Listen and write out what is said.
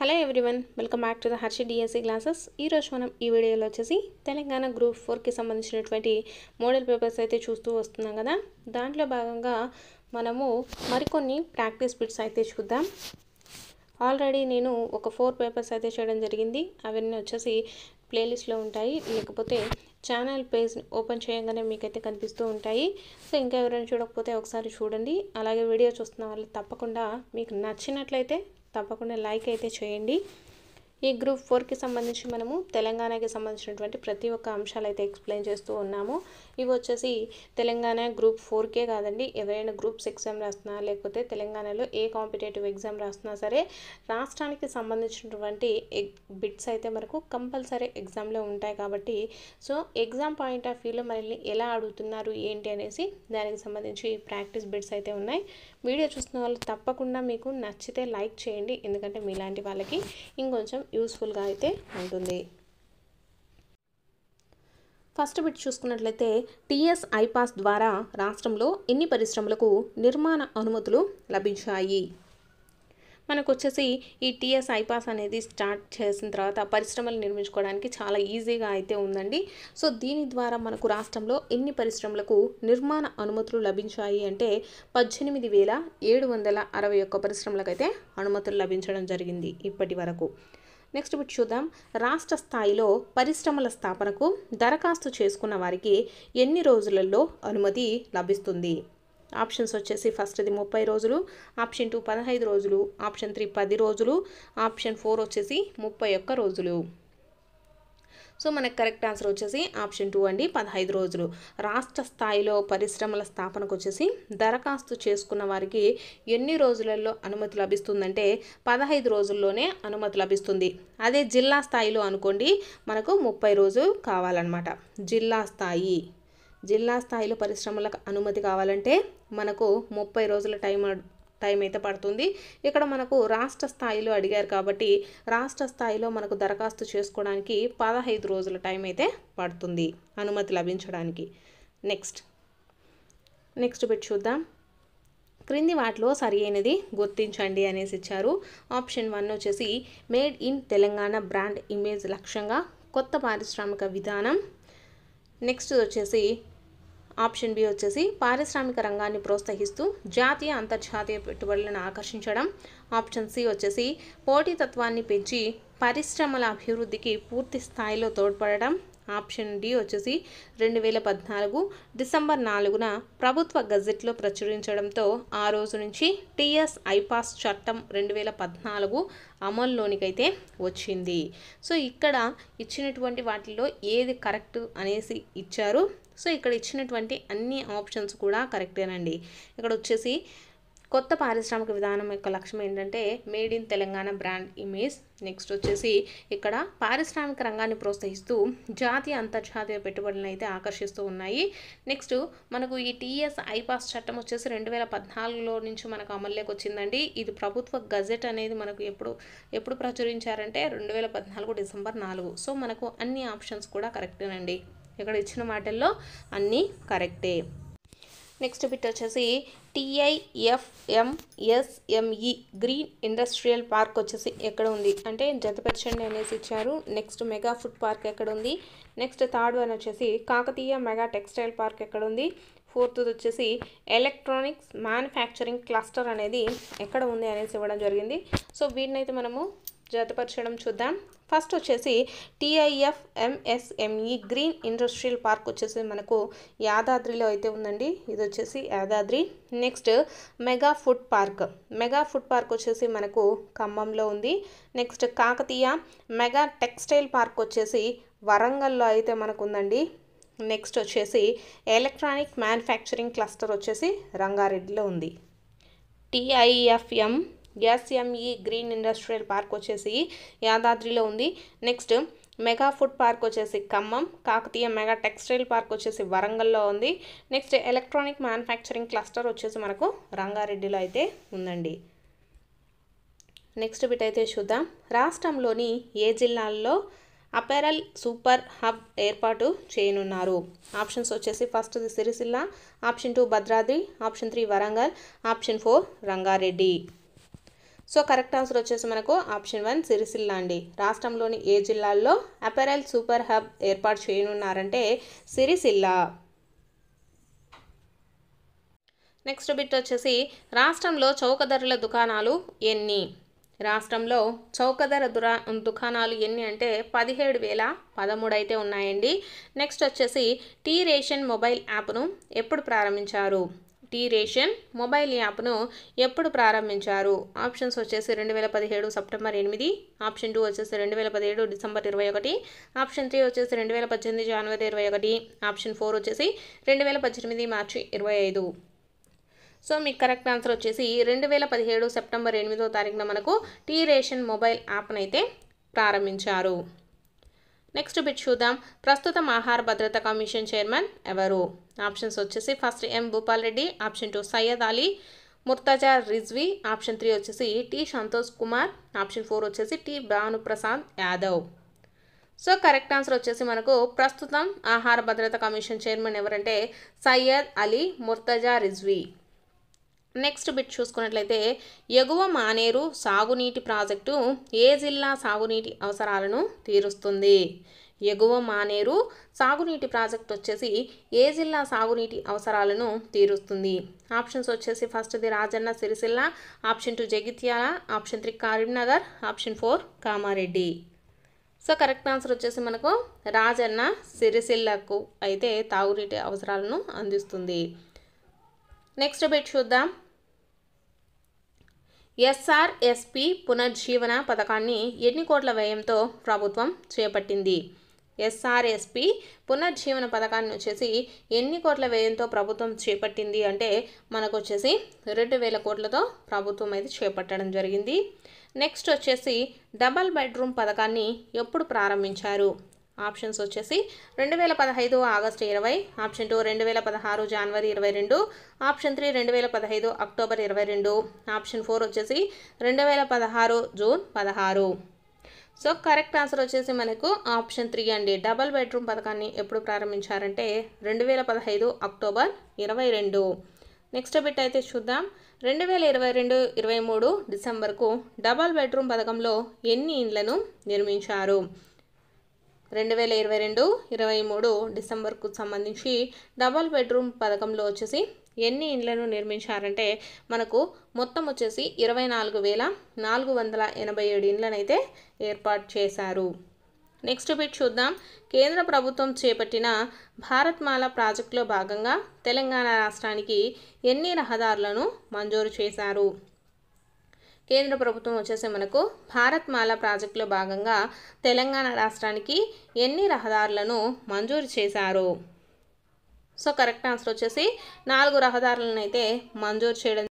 hello everyone welcome back to the Harshi DSC classes ఈరోజు మనం ఈ వీడియోలో వచ్చేసి తెలంగాణ గ్రూప్ ఫోర్కి సంబంధించినటువంటి మోడల్ పేపర్స్ అయితే చూస్తూ వస్తున్నాం కదా దాంట్లో భాగంగా మనము మరికొన్ని ప్రాక్టీస్ బిట్స్ అయితే చూద్దాం ఆల్రెడీ నేను ఒక ఫోర్ పేపర్స్ అయితే చేయడం జరిగింది అవన్నీ వచ్చేసి ప్లేలిస్ట్లో ఉంటాయి లేకపోతే ఛానల్ పేజ్ ఓపెన్ చేయగానే మీకైతే కనిపిస్తూ ఉంటాయి సో ఇంకా ఎవరైనా చూడకపోతే ఒకసారి చూడండి అలాగే వీడియో చూస్తున్న వాళ్ళు తప్పకుండా మీకు నచ్చినట్లయితే తప్పకుండా లైక్ అయితే చేయండి ఈ గ్రూప్ ఫోర్కి సంబంధించి మనము తెలంగాణకి సంబంధించినటువంటి ప్రతి ఒక్క అంశాలు అయితే ఎక్స్ప్లెయిన్ చేస్తూ ఉన్నాము ఇవి వచ్చేసి తెలంగాణ గ్రూప్ ఫోర్కే కాదండి ఎవరైనా గ్రూప్స్ ఎగ్జామ్ రాస్తున్నా లేకపోతే తెలంగాణలో ఏ కాంపిటేటివ్ ఎగ్జామ్ రాస్తున్నా సరే రాష్ట్రానికి సంబంధించినటువంటి బిట్స్ అయితే మనకు కంపల్సరీ ఎగ్జామ్లో ఉంటాయి కాబట్టి సో ఎగ్జామ్ పాయింట్ ఆఫ్ వ్యూలో మనల్ని ఎలా అడుగుతున్నారు ఏంటి అనేసి దానికి సంబంధించి ప్రాక్టీస్ బిట్స్ అయితే ఉన్నాయి వీడియో చూస్తున్న వాళ్ళు తప్పకుండా మీకు నచ్చితే లైక్ చేయండి ఎందుకంటే మీలాంటి వాళ్ళకి ఇంకొంచెం యూస్ఫుల్గా అయితే ఉంటుంది ఫస్ట్ బిట్ చూసుకున్నట్లయితే టీఎస్ ఐపాస్ ద్వారా రాష్ట్రంలో ఎన్ని పరిశ్రమలకు నిర్మాణ అనుమతులు లభించాయి మనకు వచ్చేసి ఈ టీఎస్ ఐపాస్ అనేది స్టార్ట్ చేసిన తర్వాత పరిశ్రమలు నిర్మించుకోవడానికి చాలా ఈజీగా అయితే ఉందండి సో దీని ద్వారా మనకు రాష్ట్రంలో ఎన్ని పరిశ్రమలకు నిర్మాణ అనుమతులు లభించాయి అంటే పద్దెనిమిది వేల ఏడు వందల అరవై ఒక్క అనుమతులు లభించడం జరిగింది ఇప్పటి వరకు నెక్స్ట్ ఇప్పుడు చూద్దాం రాష్ట్ర స్థాయిలో పరిశ్రమల స్థాపనకు దరఖాస్తు చేసుకున్న వారికి ఎన్ని రోజులలో అనుమతి లభిస్తుంది ఆప్షన్స్ వచ్చేసి ఫస్ట్ది ముప్పై రోజులు ఆప్షన్ టూ పదహైదు రోజులు ఆప్షన్ త్రీ పది రోజులు ఆప్షన్ ఫోర్ వచ్చేసి ముప్పై ఒక్క రోజులు సో మనకు కరెక్ట్ ఆన్సర్ వచ్చేసి ఆప్షన్ టూ అండి పదహైదు రోజులు రాష్ట్ర స్థాయిలో పరిశ్రమల స్థాపనకు వచ్చేసి దరఖాస్తు చేసుకున్న వారికి ఎన్ని రోజులలో అనుమతి లభిస్తుందంటే పదహైదు రోజుల్లోనే అనుమతి లభిస్తుంది అదే జిల్లా స్థాయిలో అనుకోండి మనకు ముప్పై రోజు కావాలన్నమాట జిల్లా స్థాయి జిల్లా స్థాయిలో పరిశ్రమలకు అనుమతి కావాలంటే మనకు ముప్పై రోజుల టైం టైం అయితే పడుతుంది ఇక్కడ మనకు రాష్ట్ర స్థాయిలో అడిగారు కాబట్టి రాష్ట్ర స్థాయిలో మనకు దరఖాస్తు చేసుకోవడానికి పదహైదు రోజుల టైం అయితే పడుతుంది అనుమతి లభించడానికి నెక్స్ట్ నెక్స్ట్ బిట్ చూద్దాం క్రింది వాటిలో సరి అయినది గుర్తించండి అనేసి ఇచ్చారు ఆప్షన్ వన్ వచ్చేసి made in Telangana brand image లక్ష్యంగా కొత్త పారిశ్రామిక విధానం నెక్స్ట్ వచ్చేసి ఆప్షన్ బి వచ్చేసి పారిశ్రామిక రంగాన్ని ప్రోత్సహిస్తూ జాతీయ అంతర్జాతీయ పెట్టుబడులను ఆకర్షించడం ఆప్షన్ సి వచ్చేసి పోటీతత్వాన్ని పెంచి పరిశ్రమల అభివృద్ధికి పూర్తి స్థాయిలో తోడ్పడడం ఆప్షన్ డి వచ్చేసి రెండు వేల పద్నాలుగు డిసెంబర్ నాలుగున ప్రభుత్వ గజెట్లో ప్రచురించడంతో ఆ రోజు నుంచి టీఎస్ ఐపాస్ చట్టం రెండు వేల పద్నాలుగు అమల్లోనికైతే వచ్చింది సో ఇక్కడ ఇచ్చినటువంటి వాటిల్లో ఏది కరెక్ట్ అనేసి ఇచ్చారు సో ఇక్కడ ఇచ్చినటువంటి అన్ని ఆప్షన్స్ కూడా కరెక్టేనండి ఇక్కడ వచ్చేసి కొత్త పారిశ్రామిక విధానం యొక్క లక్ష్యం ఏంటంటే made in Telangana brand image next వచ్చేసి ఇక్కడ పారిశ్రామిక రంగాన్ని ప్రోత్సహిస్తూ జాతీయ అంతర్జాతీయ పెట్టుబడులను అయితే ఆకర్షిస్తూ ఉన్నాయి నెక్స్ట్ మనకు ఈ టీఎస్ ఐపాస్ చట్టం వచ్చేసి రెండు వేల పద్నాలుగులో నుంచి మనకు అమల్లోకి వచ్చిందండి ఇది ప్రభుత్వ గజెట్ అనేది మనకు ఎప్పుడు ఎప్పుడు ప్రచురించారంటే రెండు వేల పద్నాలుగు డిసెంబర్ నాలుగు సో మనకు అన్ని ఆప్షన్స్ కూడా కరెక్టేనండి ఇక్కడ ఇచ్చిన మాటల్లో అన్నీ కరెక్టే నెక్స్ట్ బిట్ వచ్చేసి టిఐఎఫ్ఎంఎస్ఎంఈ గ్రీన్ ఇండస్ట్రియల్ పార్క్ వచ్చేసి ఎక్కడ ఉంది అంటే జతపర్చండి అనేసి ఇచ్చారు నెక్స్ట్ మెగా ఫుడ్ పార్క్ ఎక్కడ ఉంది నెక్స్ట్ థర్డ్ వన్ వచ్చేసి కాకతీయ మెగా టెక్స్టైల్ పార్క్ ఎక్కడ ఉంది ఫోర్త్ వచ్చేసి ఎలక్ట్రానిక్స్ మ్యానుఫ్యాక్చరింగ్ క్లస్టర్ అనేది ఎక్కడ ఉంది అనేసి ఇవ్వడం జరిగింది సో వీటినైతే మనము జతపరచడం చూద్దాం ఫస్ట్ వచ్చేసి TIF MSME green industrial park వచ్చేసి మనకు యాదాద్రిలో అయితే ఉందండి ఇది వచ్చేసి Yadadri next mega food park mega food park వచ్చేసి మనకు ఖమ్మంలో ఉంది next Kakatiya mega textile park వచ్చేసి వరంగల్లో అయితే మనకు ఉందండి నెక్స్ట్ వచ్చేసి ఎలక్ట్రానిక్ మ్యానుఫ్యాక్చరింగ్ క్లస్టర్ వచ్చేసి రంగారెడ్డిలో ఉంది TIFM ME green industrial park వచ్చేసి యాదాద్రిలో ఉంది నెక్స్ట్ మెగా ఫుడ్ పార్క్ వచ్చేసి Khammam Kakatiya mega textile park వచ్చేసి వరంగల్లో ఉంది నెక్స్ట్ ఎలక్ట్రానిక్ మ్యానుఫ్యాక్చరింగ్ క్లస్టర్ వచ్చేసి మనకు రంగారెడ్డిలో అయితే ఉందండి నెక్స్ట్ బిట్ అయితే చూద్దాం రాష్ట్రంలోని ఏ జిల్లాల్లో అపెరల్ సూపర్ హబ్ ఏర్పాటు చేయనున్నారు ఆప్షన్స్ వచ్చేసి first Sircilla option two Bhadradri option three Warangal option four Rangareddy so correct answer వచ్చేసి మనకు ఆప్షన్ వన్ సిరిసిల్ల అండి రాష్ట్రంలోని ఏ జిల్లాల్లో అపెరల్ సూపర్ హబ్ ఏర్పాటు చేయనున్నారంటే సిరిసిల్ల నెక్స్ట్ బిట్ వచ్చేసి రాష్ట్రంలో చౌక ధరల దుకాణాలు ఎన్ని రాష్ట్రంలో చౌక ధర దురా దుకాణాలు ఎన్ని అంటే పదిహేడు వేల పదమూడు అయితే ఉన్నాయండి నెక్స్ట్ వచ్చేసి టీ రేషన్ మొబైల్ యాప్ను ఎప్పుడు ప్రారంభించారు టీ రేషన్ మొబైల్ యాప్ను ఎప్పుడు ప్రారంభించారు ఆప్షన్స్ వచ్చేసి రెండు వేల పదిహేడు సెప్టెంబర్ ఎనిమిది ఆప్షన్ టూ వచ్చేసి రెండు వేల పదిహేడు డిసెంబర్ ఇరవై ఒకటి ఆప్షన్ త్రీ వచ్చేసి రెండు వేల పద్దెనిమిది జనవరి ఇరవై ఒకటి ఆప్షన్ ఫోర్ వచ్చేసి రెండు వేల పద్దెనిమిది మార్చి ఇరవై ఐదు సో మీకు కరెక్ట్ ఆన్సర్ వచ్చేసి రెండు వేల పదిహేడు సెప్టెంబర్ ఎనిమిదో తారీఖున మనకు టీ రేషన్ మొబైల్ యాప్నైతే ప్రారంభించారు నెక్స్ట్ బిట్ చూద్దాం ప్రస్తుతం ఆహార భద్రత కమిషన్ చైర్మన్ ఎవరు ఆప్షన్స్ వచ్చేసి first M Bhupal Reddy option two Syed Ali Murtaza Rizvi option three వచ్చేసి T Santosh Kumar option four వచ్చేసి T Bhanuprasad Yadav so correct answer వచ్చేసి మనకు ప్రస్తుతం ఆహార భద్రత కమిషన్ చైర్మన్ ఎవరంటే సయ్యద్ అలీ ముర్తజా రిజ్వి నెక్స్ట్ బిట్ చూసుకున్నట్లయితే ఎగువ మానేరు సాగునీటి ప్రాజెక్టు ఏ జిల్లా సాగునీటి అవసరాలను తీరుస్తుంది ఎగువ మానేరు సాగునీటి ప్రాజెక్ట్ వచ్చేసి ఏ జిల్లా సాగునీటి అవసరాలను తీరుస్తుంది ఆప్షన్స్ వచ్చేసి ఫస్ట్ది Rajanna Sircilla option two Jagtial option three Karimnagar option four Kamareddy so correct answer వచ్చేసి మనకు రాజన్న సిరిసిల్లకు అయితే తాగునీటి అవసరాలను అందిస్తుంది నెక్స్ట్ బెట్ చూద్దాం ఎస్ఆర్ఎస్పి పునర్జీవన పథకాన్ని ఎన్ని కోట్ల వ్యయంతో ప్రభుత్వం చేపట్టింది ఎస్ఆర్ఎస్పి పునర్జీవన పథకాన్ని వచ్చేసి ఎన్ని కోట్ల వ్యయంతో ప్రభుత్వం చేపట్టింది అంటే మనకు వచ్చేసి రెండు వేల కోట్లతో ప్రభుత్వం అయితే చేపట్టడం జరిగింది నెక్స్ట్ వచ్చేసి డబల్ బెడ్రూమ్ పథకాన్ని ఎప్పుడు ప్రారంభించారు ఆప్షన్స్ వచ్చేసి రెండు వేల పదహైదు ఆగస్టు ఇరవై ఆప్షన్ టూ రెండు వేల పదహారు జనవరి ఇరవై రెండు ఆప్షన్ త్రీ రెండు వేల పదహైదు అక్టోబర్ ఇరవై రెండు ఆప్షన్ ఫోర్ వచ్చేసి రెండు వేల పదహారు జూన్ పదహారు సో కరెక్ట్ ఆన్సర్ వచ్చేసి మనకు ఆప్షన్ త్రీ అండి డబల్ బెడ్రూమ్ పథకాన్ని ఎప్పుడు ప్రారంభించారంటే రెండు వేల పదహైదు అక్టోబర్ ఇరవై రెండు నెక్స్ట్ బిట్ అయితే చూద్దాం రెండు వేల ఇరవై రెండు ఇరవై మూడు డిసెంబర్కు డబల్ బెడ్రూమ్ పథకంలో ఎన్ని ఇండ్లను నిర్మించారు రెండు వేల ఇరవై రెండు ఇరవై మూడు డిసెంబర్కు సంబంధించి డబల్ బెడ్రూమ్ పథకంలో వచ్చేసి ఎన్ని ఇండ్లను నిర్మించారంటే మనకు మొత్తం వచ్చేసి ఇరవై నాలుగు వేల నాలుగు వందల ఎనభై ఏడు ఇండ్లనైతే ఏర్పాటు చేశారు నెక్స్ట్ బిట్ చూద్దాం కేంద్ర ప్రభుత్వం చేపట్టిన భారత్మాల ప్రాజెక్టులో భాగంగా తెలంగాణ రాష్ట్రానికి ఎన్ని రహదారులను మంజూరు చేశారు కేంద్ర ప్రభుత్వం వచ్చేసి మనకు భారత్ మాల ప్రాజెక్టులో భాగంగా తెలంగాణ రాష్ట్రానికి ఎన్ని రహదారులను మంజూరు చేశారు సో కరెక్ట్ ఆన్సర్ వచ్చేసి నాలుగు రహదారులను అయితే మంజూరు చేయడం